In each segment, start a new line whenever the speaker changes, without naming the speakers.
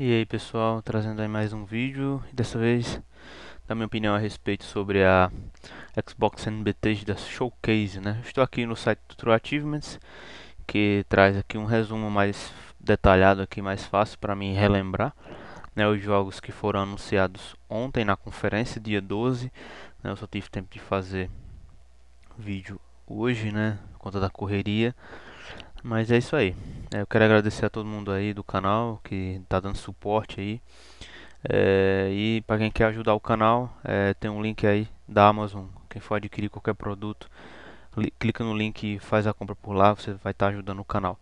E aí pessoal, trazendo aí mais um vídeo e dessa vez da minha opinião a respeito sobre a Xbox NBT da Showcase, né? Estou aqui no site do True Achievements que traz aqui um resumo mais detalhado aqui, mais fácil para mim relembrar, né, os jogos que foram anunciados ontem na conferência, dia 12, né? Eu só tive tempo de fazer vídeo hoje, né, por conta da correria. Mas é isso aí. É, eu quero agradecer a todo mundo aí do canal que tá dando suporte aí. É, e para quem quer ajudar o canal, é, tem um link aí da Amazon. Quem for adquirir qualquer produto, clica no link e faz a compra por lá, você vai estar tá ajudando o canal.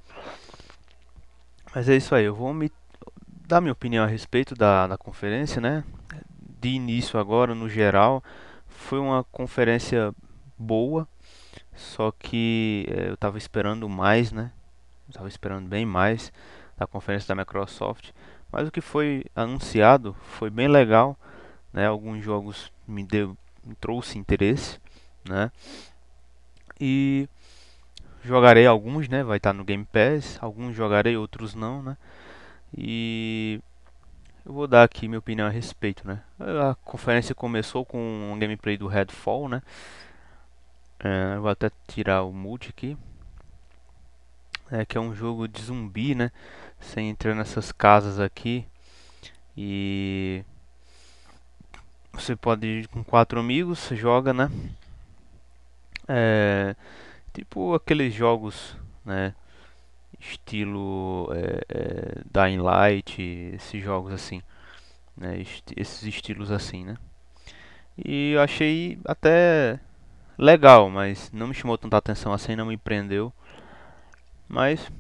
Mas é isso aí, eu vou me dar minha opinião a respeito da, da conferência, né? De início agora, no geral, foi uma conferência boa, só que é, eu estava esperando mais, né? estava esperando bem mais da conferência da Microsoft. Mas o que foi anunciado foi bem legal, né? Alguns jogos me deu me trouxe interesse, né? E jogarei alguns, né? Vai estar tá no Game Pass, alguns jogarei, outros não, né? E eu vou dar aqui minha opinião a respeito, né? A conferência começou com um gameplay do Redfall, né? É, vou até tirar o multi aqui. Né, que é um jogo de zumbi, né? Você entra nessas casas aqui e você pode ir com quatro amigos, joga, né? É, tipo aqueles jogos, né? Estilo é, é, Dying Light, esses jogos assim, né? Est esses estilos assim, né? E eu achei até legal, mas não me chamou tanta atenção assim, não me prendeu. Mas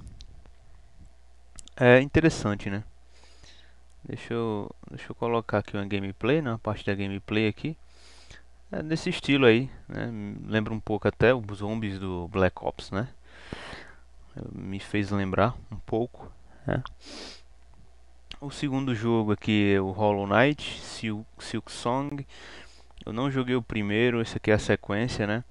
é interessante, né? Deixa eu, deixa eu colocar aqui uma gameplay, né? Uma parte da gameplay aqui. É nesse estilo aí, né? Lembra um pouco até os zombies do Black Ops, né? Me fez lembrar um pouco, né? O segundo jogo aqui é o Hollow Knight, Silk, Silk Song. Eu não joguei o primeiro, esse aqui é a sequência, né?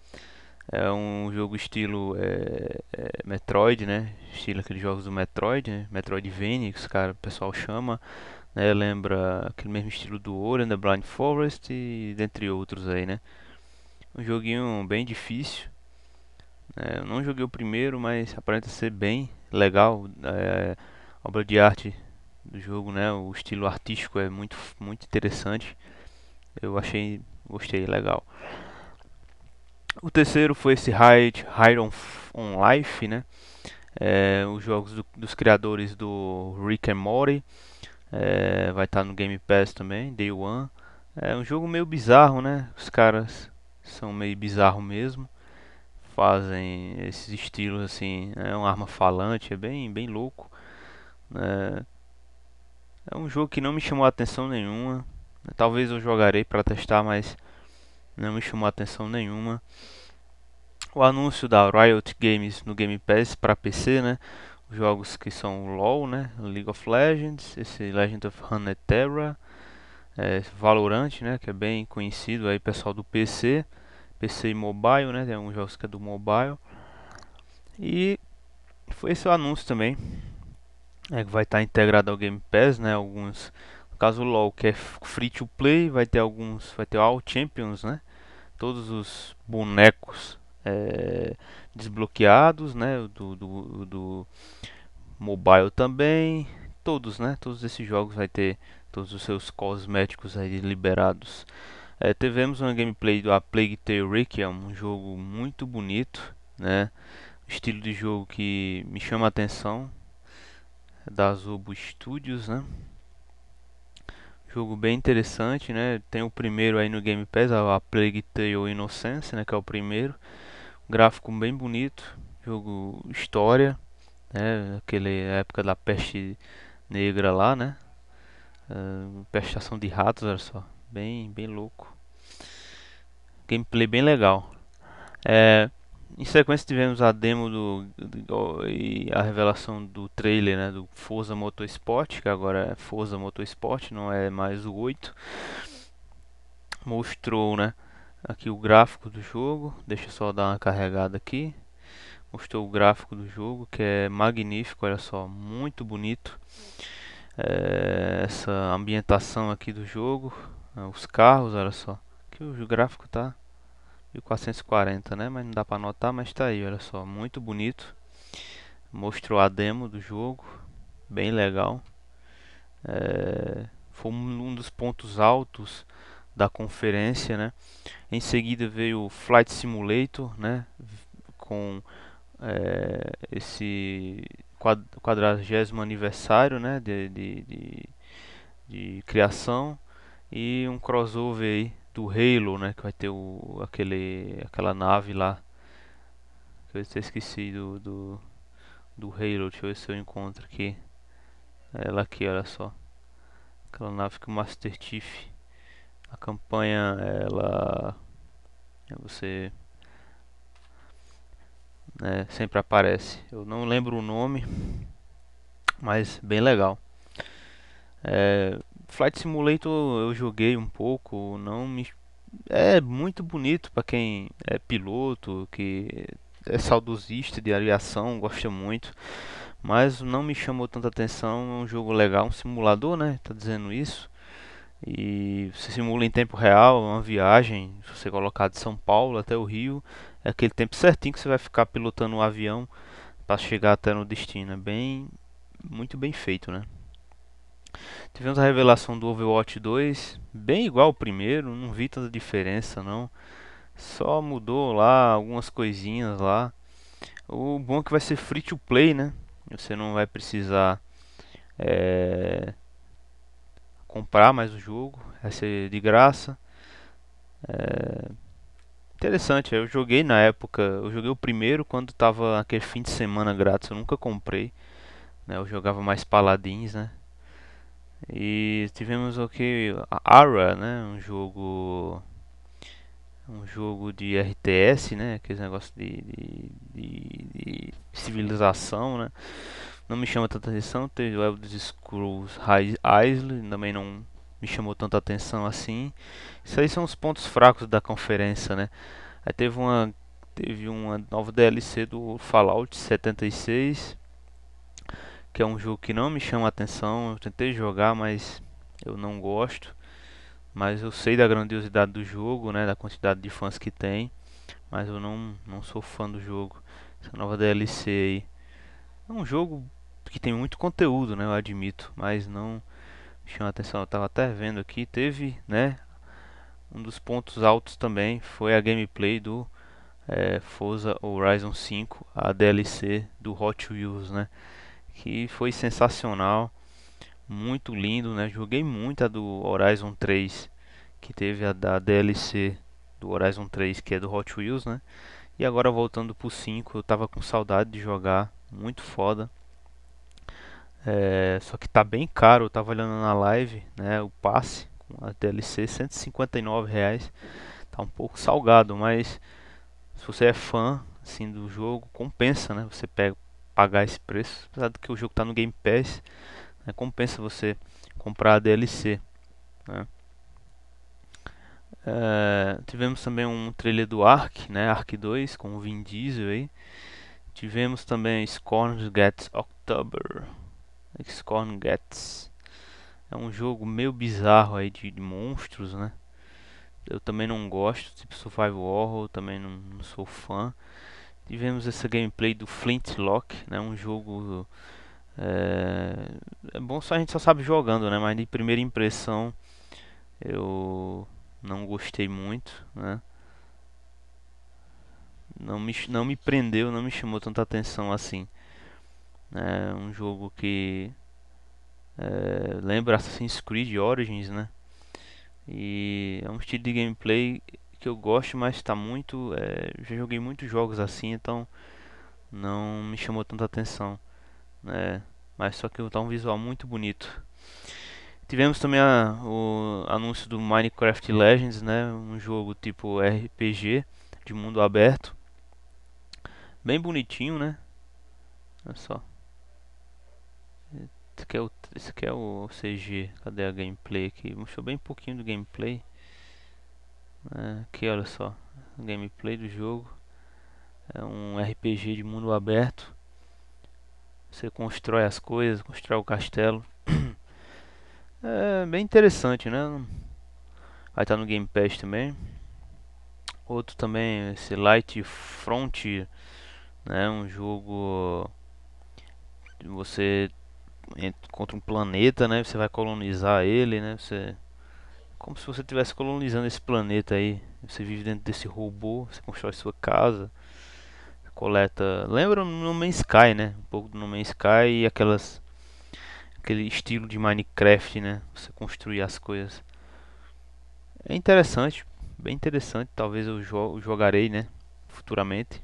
É um jogo estilo é, é, Metroid, né? Estilo aqueles jogos do Metroid, né? Metroidvania, que os cara, o pessoal chama. Né? Lembra aquele mesmo estilo do Ori, The Blind Forest e dentre outros aí, né? Um joguinho bem difícil. É, eu não joguei o primeiro, mas aparenta ser bem legal. É, a obra de arte do jogo, né? O estilo artístico é muito, muito interessante. Eu achei, gostei, legal. O terceiro foi esse Hide, Hide on, on Life, né? É, os jogos do, dos criadores do Rick and Morty. É, vai estar tá no Game Pass também, Day One. É um jogo meio bizarro, né? Os caras são meio bizarro mesmo. Fazem esses estilos assim. É uma arma falante, é bem, bem louco. É, é um jogo que não me chamou a atenção nenhuma. Talvez eu jogarei para testar, mas não me chamou atenção nenhuma. O anúncio da Riot Games no Game Pass para PC, né? Jogos que são LoL, né? League of Legends, esse Legend of Runeterra, é, Valorant, né? Que é bem conhecido aí pessoal do PC, PC e mobile, né? Tem alguns jogos que é do mobile. E foi esse o anúncio também. É, vai estar tá integrado ao Game Pass, né? Alguns caso o LoL que é free to play, vai ter alguns, vai ter all champions, né? Todos os bonecos é, desbloqueados, né? Do, do, do mobile também, todos, né? Todos esses jogos vai ter todos os seus cosméticos aí liberados. É, tivemos uma gameplay do A Plague Tale que é um jogo muito bonito, né? Estilo de jogo que me chama a atenção é da Azubo Studios, né? jogo bem interessante, né? Tem o primeiro aí no Game Pass, a Plague Tale Innocence, né? Que é o primeiro. gráfico bem bonito, jogo história, né? Aquele época da peste negra lá, né? Uh, ah, pestação de ratos, olha só, bem, bem louco. Gameplay bem legal. É, em sequência tivemos a demo do, do, e a revelação do trailer né, do Forza Motorsport, que agora é Forza Motorsport, não é mais o 8. Mostrou né, aqui o gráfico do jogo, deixa eu só dar uma carregada aqui. Mostrou o gráfico do jogo, que é magnífico, olha só, muito bonito. É, essa ambientação aqui do jogo, né, os carros, olha só, que o gráfico tá 1440, né? Mas não dá para notar, mas tá aí, olha só, muito bonito. Mostrou a demo do jogo, bem legal. É, foi um dos pontos altos da conferência, né? Em seguida veio o Flight Simulator, né? Com é, esse 40 aniversário, né? de, de, de, de criação e um crossover aí do Halo, né? Que vai ter o, aquele, aquela nave lá. Eu até esqueci do, do, do Halo. Deixa eu ver se eu encontro aqui. É ela aqui, olha só. Aquela nave que o Master Chief. A campanha, ela... É você... Né, sempre aparece. Eu não lembro o nome, mas bem legal. É, Flight Simulator eu joguei um pouco, não me é muito bonito para quem é piloto, que é saudosista de aviação, gosta muito, mas não me chamou tanta atenção. É um jogo legal, um simulador, né? Tá dizendo isso. E você simula em tempo real, uma viagem, se você colocar de São Paulo até o Rio, é aquele tempo certinho que você vai ficar pilotando o um avião para chegar até no destino. É bem muito bem feito, né? Tivemos a revelação do Overwatch 2, bem igual ao primeiro, não vi tanta diferença não. Só mudou lá algumas coisinhas lá. O bom é que vai ser free to play, né? Você não vai precisar é, comprar mais o jogo, vai ser de graça. É, interessante, eu joguei na época, eu joguei o primeiro quando tava aquele fim de semana grátis, eu nunca comprei. Né? Eu jogava mais paladins, né? E tivemos o que? Ara, né? Um jogo. Um jogo de RTS, né? aquele negócio de, de, de, de civilização, né? Não me chama tanta atenção. Teve o Elder Scrolls Isle, também não me chamou tanta atenção assim. Isso aí são os pontos fracos da conferência, né? Aí teve uma, teve uma nova DLC do Fallout 76 que é um jogo que não me chama atenção. Eu tentei jogar, mas eu não gosto. Mas eu sei da grandiosidade do jogo, né, da quantidade de fãs que tem, mas eu não, não sou fã do jogo. Essa nova DLC aí. É um jogo que tem muito conteúdo, né, eu admito, mas não me chama atenção. Eu tava até vendo aqui, teve, né, um dos pontos altos também foi a gameplay do é, Forza Horizon 5, a DLC do Hot Wheels, né? que foi sensacional, muito lindo, né? Joguei muito a do Horizon 3, que teve a da DLC do Horizon 3, que é do Hot Wheels, né? E agora voltando pro 5, eu tava com saudade de jogar, muito foda. É, só que tá bem caro, eu tava olhando na live, né, o passe com a DLC 159 reais. Tá um pouco salgado, mas se você é fã assim do jogo, compensa, né? Você pega pagar esse preço, apesar de que o jogo está no Game Pass, né, compensa você comprar a DLC. Né. É, tivemos também um trailer do Ark, né, Ark 2 com o Vin Diesel aí. Tivemos também Scorn Gets October. Scorn Gets. É um jogo meio bizarro aí de, de monstros, né? Eu também não gosto, tipo Survival Horror, também não, não sou fã. Tivemos essa gameplay do Flintlock, né? Um jogo... É, é bom só a gente só sabe jogando, né? Mas de primeira impressão eu não gostei muito, né? Não me, não me prendeu, não me chamou tanta atenção assim. É um jogo que é, lembra Assassin's Creed Origins, né? E é um estilo de gameplay que eu gosto, mas tá muito. É, já joguei muitos jogos assim, então não me chamou tanta atenção. Né? Mas só que tá um visual muito bonito. Tivemos também a, o anúncio do Minecraft Legends, né? Um jogo tipo RPG de mundo aberto. Bem bonitinho, né? Olha só. Esse aqui é o, esse aqui é o CG. Cadê a gameplay aqui? Mostrou bem pouquinho do gameplay. É, aqui olha só, gameplay do jogo. É um RPG de mundo aberto. Você constrói as coisas, constrói o castelo. é bem interessante, né? Vai estar tá no Game Pass também. Outro também, esse Light Frontier, né? Um jogo você entra contra um planeta, né? Você vai colonizar ele, né? Você como se você estivesse colonizando esse planeta aí. Você vive dentro desse robô, você constrói sua casa, coleta. Lembra o No Man's Sky, né? Um pouco do No Man's Sky e aquelas. aquele estilo de Minecraft, né? Você construir as coisas. É interessante, bem interessante. Talvez eu jo jogarei, né? Futuramente.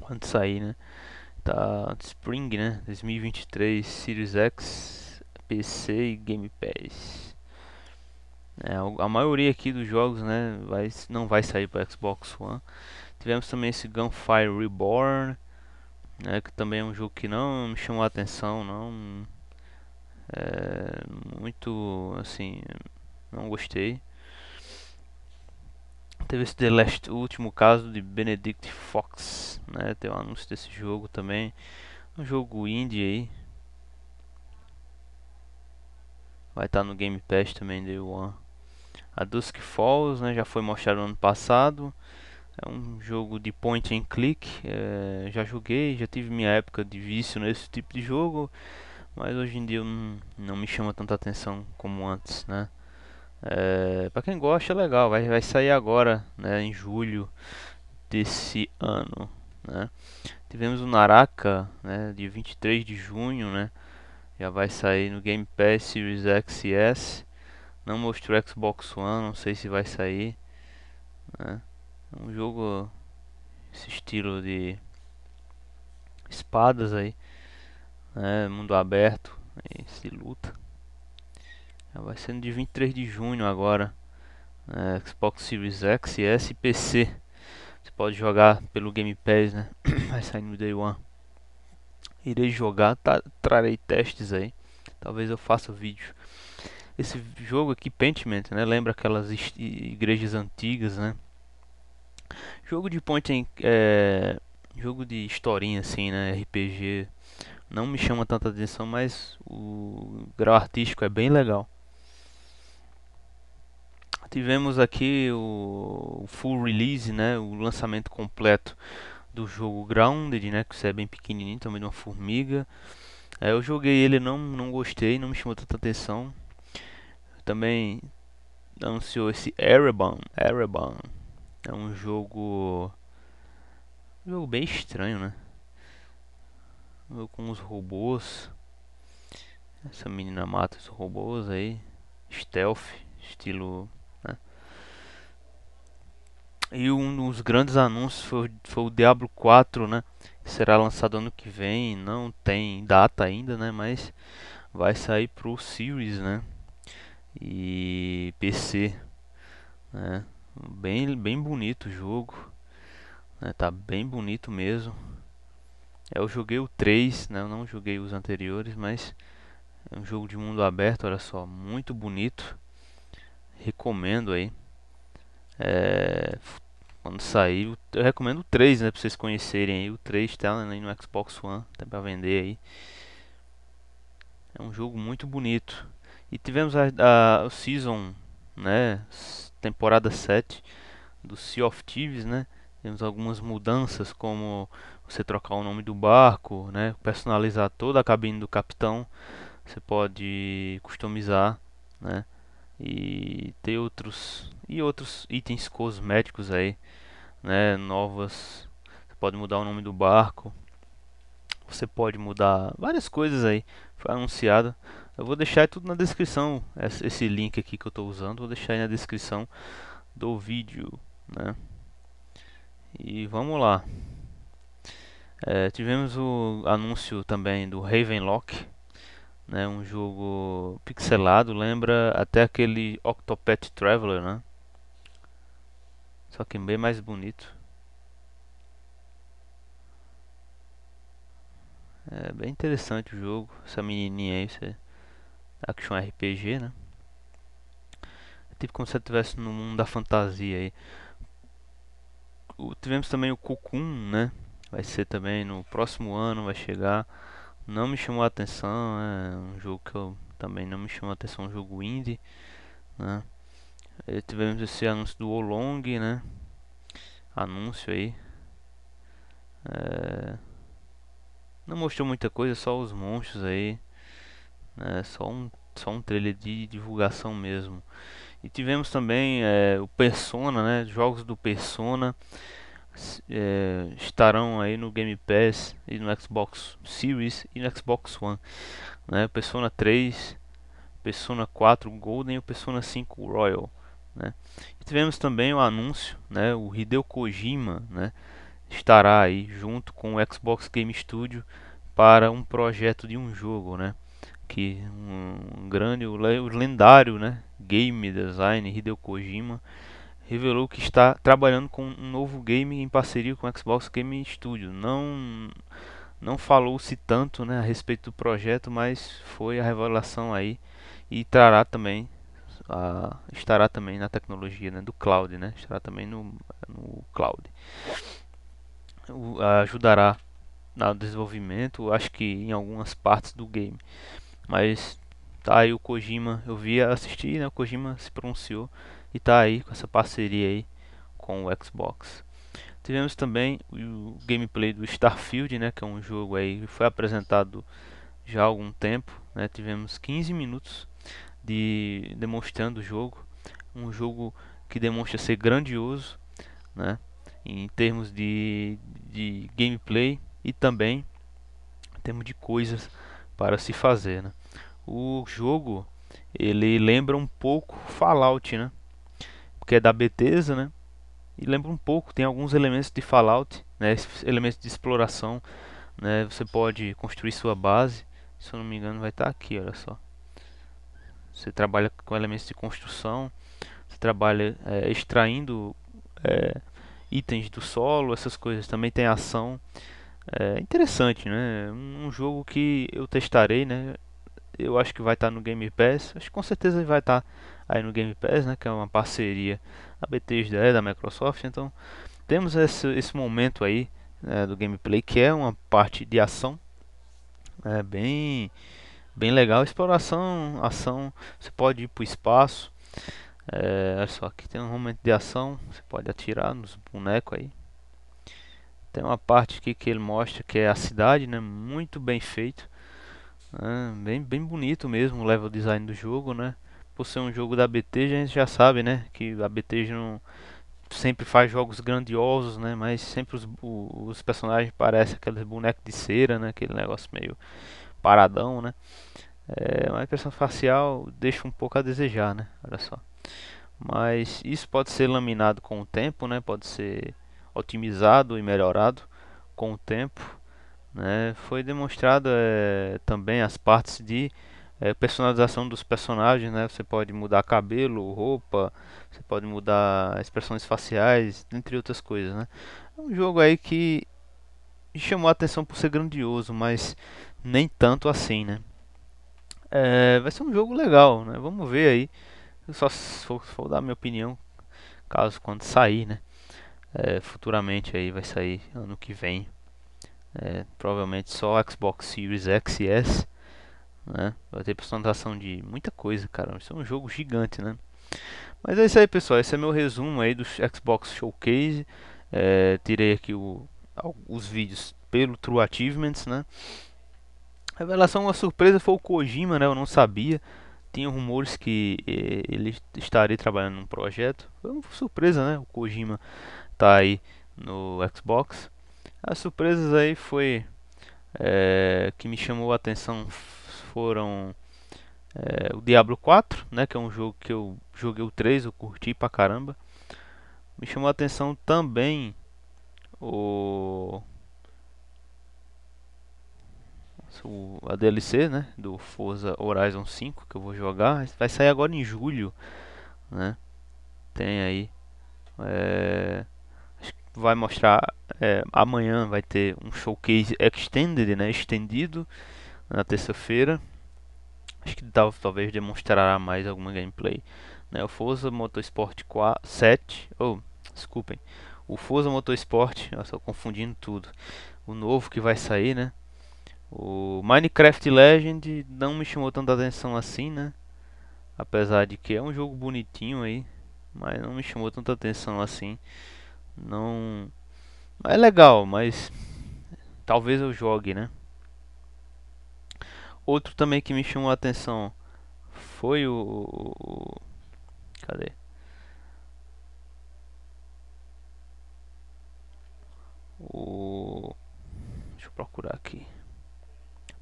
Quando sair, né? Tá Spring, né? 2023, Series X, PC e Game Pass. É, a maioria aqui dos jogos né, vai, não vai sair para Xbox One. Tivemos também esse Gunfire Reborn, né, que também é um jogo que não me chamou a atenção, não. É, muito assim, não gostei. Teve esse The Last, o último caso de Benedict Fox, né, tem o um anúncio desse jogo também. Um jogo indie aí. Vai estar tá no Game Pass também, Day One. A Dusk Falls né, já foi mostrado no ano passado. É um jogo de point and click. É, já joguei, já tive minha época de vício nesse tipo de jogo. Mas hoje em dia não, não me chama tanta atenção como antes, né? É, para quem gosta é legal, vai, vai sair agora, né, em julho desse ano, né? Tivemos o Naraka, né, de 23 de junho, né? Já vai sair no Game Pass Series X e S. Não mostrou Xbox One, não sei se vai sair. Né? É um jogo esse estilo de espadas aí, né? mundo aberto, aí se luta. Já vai sendo de 23 de junho agora. Né? Xbox Series X, S e PC. Você pode jogar pelo Game Pass, né? vai sair no Day One. Irei jogar, tá, trarei testes aí. Talvez eu faça vídeo esse jogo aqui, Pentiment, né? Lembra aquelas igrejas antigas, né? Jogo de point é, jogo de historinha assim, né? RPG não me chama tanta atenção, mas o grau artístico é bem legal. Tivemos aqui o full release, né? O lançamento completo do jogo Grounded, né? Que você é bem pequenininho, também de uma formiga. É, eu joguei ele, não, não gostei, não me chamou tanta atenção também anunciou esse Erebon. Erebon é um jogo. Um jogo bem estranho, né? Um jogo com os robôs. Essa menina mata os robôs aí. Stealth, estilo. Né? E um dos grandes anúncios foi, foi o Diablo 4, né? será lançado ano que vem. Não tem data ainda, né? Mas vai sair pro Series, né? e PC. Né? Bem, bem bonito o jogo. Né? Tá bem bonito mesmo. Eu joguei o 3, né? Eu não joguei os anteriores, mas é um jogo de mundo aberto, olha só, muito bonito. Recomendo aí. É, quando sair, eu recomendo o 3, né, para vocês conhecerem aí. O 3 tá né, no Xbox One, tá para vender aí. É um jogo muito bonito. E tivemos a, a, Season, né, temporada 7 do Sea of Thieves, né? Temos algumas mudanças como você trocar o nome do barco, né, personalizar toda a cabine do capitão, você pode customizar, né? E ter outros e outros itens cosméticos aí, né, novas. Você pode mudar o nome do barco. Você pode mudar várias coisas aí. Foi anunciado eu vou deixar tudo na descrição, esse link aqui que eu estou usando, vou deixar aí na descrição do vídeo, né? E vamos lá. É, tivemos o anúncio também do Ravenlock, né, um jogo pixelado, lembra até aquele Octopath Traveler, né? Só que bem mais bonito. É bem interessante o jogo, essa menininha aí, você action RPG, né? É tipo como se você estivesse no mundo da fantasia aí. O, tivemos também o Cocoon, né? Vai ser também no próximo ano, vai chegar. Não me chamou a atenção, é um jogo que eu também não me chamou a atenção, um jogo indie, né? E eh, tivemos esse anúncio do Olong, né? Anúncio aí. É... Não mostrou muita coisa, só os monstros aí né? Só um, só um trailer de divulgação mesmo. E tivemos também é, o Persona, né? Jogos do Persona é, estarão aí no Game Pass e no Xbox Series e no Xbox One. Né? Persona 3, Persona 4 Golden e o Persona 5 Royal. Né? E tivemos também o anúncio, né? o Hideo Kojima né? estará aí junto com o Xbox Game Studio para um projeto de um jogo. Né? que um grande, o lendário né, game design Hideo Kojima revelou que está trabalhando com um novo game em parceria com o Xbox Game Studio. Não não falou-se tanto né, a respeito do projeto, mas foi a revelação aí e trará também a, estará também na tecnologia né, do cloud, né, estará também no, no cloud. O, ajudará no desenvolvimento, acho que em algumas partes do game. Mas tá aí o Kojima, eu vi, assisti, né? O Kojima se pronunciou e tá aí com essa parceria aí com o Xbox. Tivemos também o gameplay do Starfield, né, que é um jogo aí que foi apresentado já há algum tempo, né? Tivemos 15 minutos de demonstrando o jogo, um jogo que demonstra ser grandioso, né, em termos de, de gameplay e também em termos de coisas para se fazer, né? O jogo ele lembra um pouco Fallout, né? Porque é da Bethesda, né? E lembra um pouco, tem alguns elementos de Fallout, né? Elementos de exploração, né? Você pode construir sua base, se eu não me engano vai estar tá aqui, olha só. Você trabalha com elementos de construção, você trabalha é, extraindo é, itens do solo, essas coisas. Também tem ação, é interessante, né? Um jogo que eu testarei, né? Eu acho que vai estar tá no Game Pass. Acho que com certeza vai estar tá aí no Game Pass, né? Que é uma parceria da Bethesda né? da Microsoft. Então temos esse, esse momento aí né? do gameplay que é uma parte de ação. É bem, bem legal. Exploração, ação. Você pode ir para o espaço. É, olha só, aqui tem um momento de ação. Você pode atirar nos bonecos aí. Tem uma parte aqui que ele mostra que é a cidade, né? Muito bem feito. Né? Bem, bem bonito mesmo o level design do jogo, né? Por ser um jogo da BT, a gente já sabe, né? Que a BT não sempre faz jogos grandiosos, né? Mas sempre os, os personagens parecem aqueles bonecos de cera, né? Aquele negócio meio paradão, né? É, a impressão facial deixa um pouco a desejar, né? Olha só. Mas isso pode ser laminado com o tempo, né? Pode ser otimizado e melhorado com o tempo. Né? Foi demonstrado é, também as partes de é, personalização dos personagens. Né? Você pode mudar cabelo, roupa, você pode mudar expressões faciais, entre outras coisas. Né? É um jogo aí que chamou a atenção por ser grandioso, mas nem tanto assim. Né? É, vai ser um jogo legal, né? vamos ver aí. Eu só vou, vou dar minha opinião caso quando sair, né? é, futuramente aí vai sair ano que vem. É, provavelmente só Xbox Series X e S. Né? Vai ter personalização de muita coisa, cara. Isso é um jogo gigante, né? Mas é isso aí, pessoal. Esse é meu resumo aí do Xbox Showcase. É, tirei aqui o, os vídeos pelo True Achievements, né? A revelação, uma surpresa foi o Kojima, né? Eu não sabia. Tinha rumores que eh, ele estaria trabalhando num projeto. Foi uma surpresa, né? O Kojima tá aí no Xbox. As surpresas aí foi é, que me chamou a atenção foram é, o Diablo 4, né, que é um jogo que eu joguei o 3, eu curti pra caramba. Me chamou a atenção também o, o a DLC, né, do Forza Horizon 5 que eu vou jogar, vai sair agora em julho, né? Tem aí é, vai mostrar é, amanhã vai ter um showcase extended, né, estendido na terça-feira. Acho que tal, talvez demonstrará mais alguma gameplay. Né, o Forza Motorsport 4, 7, ou oh, desculpem, o Forza Motorsport, estou confundindo tudo. O novo que vai sair, né? O Minecraft Legend não me chamou tanta atenção assim, né? Apesar de que é um jogo bonitinho aí, mas não me chamou tanta atenção assim. Não é legal, mas talvez eu jogue, né? Outro também que me chamou a atenção foi o cadê? O deixa eu procurar aqui.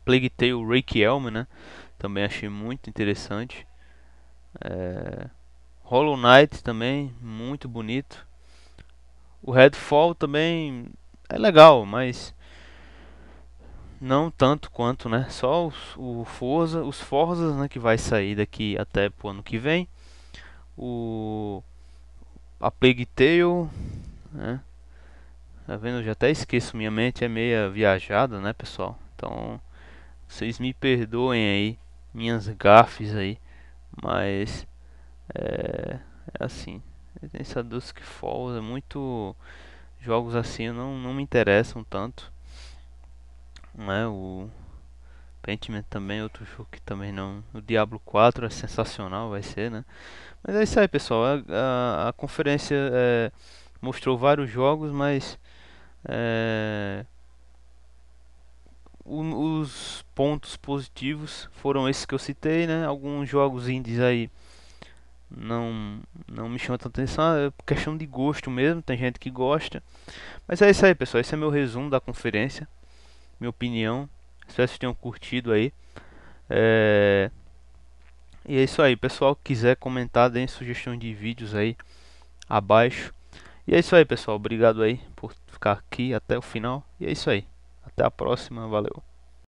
Plague Tale Rake Elm, né? Também achei muito interessante. É... Hollow Knight também, muito bonito. O Redfall também é legal, mas não tanto quanto, né? Só os, o Forza, os Forzas, né, que vai sair daqui até o ano que vem. O a Plague Tale, né? Tá vendo? Eu já até esqueço, minha mente é meia viajada, né, pessoal? Então, vocês me perdoem aí minhas gafes aí, mas é, é assim essa Dusk Falls é muito jogos assim não, não me interessam tanto né o Pentiment também é outro jogo que também não o Diablo 4 é sensacional vai ser né mas é isso aí pessoal a, a, a conferência é, mostrou vários jogos mas é, o, os pontos positivos foram esses que eu citei né alguns jogos indies aí não não me chama tanta atenção, é questão de gosto mesmo, tem gente que gosta. Mas é isso aí, pessoal, esse é meu resumo da conferência, minha opinião. Espero que vocês tenham curtido aí. É... E é isso aí, pessoal, quiser comentar, deem sugestão de vídeos aí abaixo. E é isso aí, pessoal, obrigado aí por ficar aqui até o final. E é isso aí. Até a próxima, valeu.